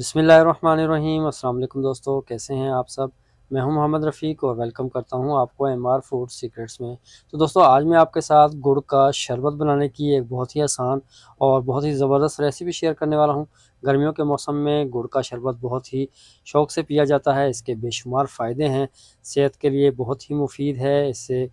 अस्सलाम अल्लाम दोस्तों कैसे हैं आप सब मैं हूं मोहम्मद रफ़ीक और वेलकम करता हूं आपको एम आर फूड सीक्रेट्स में तो दोस्तों आज मैं आपके साथ गुड़ का शरबत बनाने की एक बहुत ही आसान और बहुत ही ज़बरदस्त रेसिपी शेयर करने वाला हूं गर्मियों के मौसम में गुड़ का शरबत बहुत ही शौक़ से पिया जाता है इसके बेशुमार फ़ायदे हैं सेहत के लिए बहुत ही मुफीद है इससे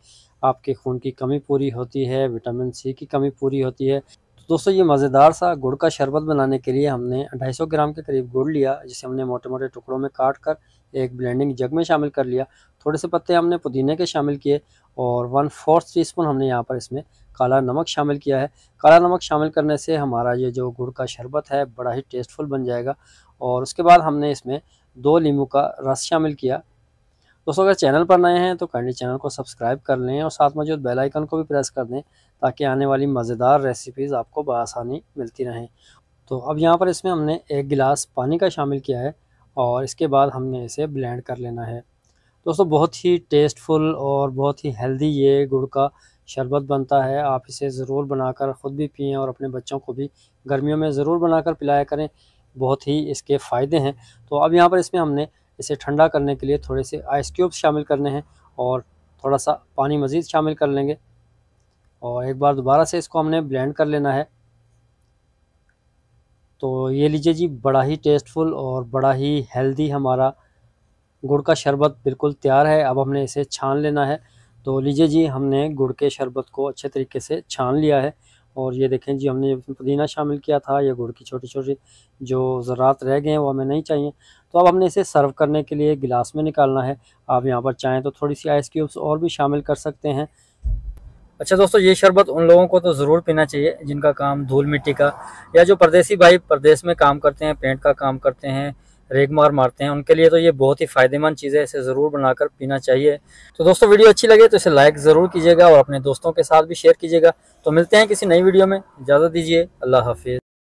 आपके खून की कमी पूरी होती है विटामिन सी की कमी पूरी होती है दोस्तों ये मज़ेदार सा गुड़ का शरबत बनाने के लिए हमने 250 ग्राम के करीब गुड़ लिया जिसे हमने मोटे मोटे टुकड़ों में काट कर एक ब्लेंडिंग जग में शामिल कर लिया थोड़े से पत्ते हमने पुदीने के शामिल किए और वन फोर्थ टी स्पून हमने यहाँ पर इसमें काला नमक शामिल किया है काला नमक शामिल करने से हमारा ये जो गुड़ का शरबत है बड़ा ही टेस्टफुल बन जाएगा और उसके बाद हमने इसमें दो नींबू का रस शामिल किया दोस्तों अगर चैनल पर नए हैं तो काइंडली चैनल को सब्सक्राइब कर लें और साथ मौजूद बेल आइकन को भी प्रेस कर दें ताकि आने वाली मज़ेदार रेसिपीज़ आपको बसानी मिलती रहें तो अब यहाँ पर इसमें हमने एक गिलास पानी का शामिल किया है और इसके बाद हमने इसे ब्लेंड कर लेना है दोस्तों बहुत ही टेस्टफुल और बहुत ही हेल्दी ये गुड़ का शरबत बनता है आप इसे ज़रूर बनाकर ख़ुद भी पिए और अपने बच्चों को भी गर्मियों में ज़रूर बनाकर पिलाया करें बहुत ही इसके फ़ायदे हैं तो अब यहाँ पर इसमें हमने इसे ठंडा करने के लिए थोड़े से आइस क्यूब्स शामिल करने हैं और थोड़ा सा पानी मज़ीद शामिल कर लेंगे और एक बार दोबारा से इसको हमने ब्लेंड कर लेना है तो ये लीजिए जी बड़ा ही टेस्टफुल और बड़ा ही हेल्दी हमारा गुड़ का शरबत बिल्कुल तैयार है अब हमने इसे छान लेना है तो लीजिए जी हमने गुड़ के शरबत को अच्छे तरीके से छान लिया है और ये देखें जी हमने पुदीना शामिल किया था या गुड़ की छोटी छोटी जो ज़रात रह गए हैं वो हमें नहीं चाहिए तो अब हमने इसे सर्व करने के लिए गिलास में निकालना है आप यहाँ पर चाहें तो थोड़ी सी आइस क्यूब्स और भी शामिल कर सकते हैं अच्छा दोस्तों ये शरबत उन लोगों को तो ज़रूर पीना चाहिए जिनका काम धूल मिट्टी का या जो परदेसी भाई परदेस में काम करते हैं पेंट का काम करते हैं रेग मार मारते हैं उनके लिए तो ये बहुत ही फ़ायदेमंद चीज़ है इसे ज़रूर बनाकर पीना चाहिए तो दोस्तों वीडियो अच्छी लगे तो इसे लाइक ज़रूर कीजिएगा और अपने दोस्तों के साथ भी शेयर कीजिएगा तो मिलते हैं किसी नई वीडियो में इजाज़त दीजिए अल्लाह हाफिज़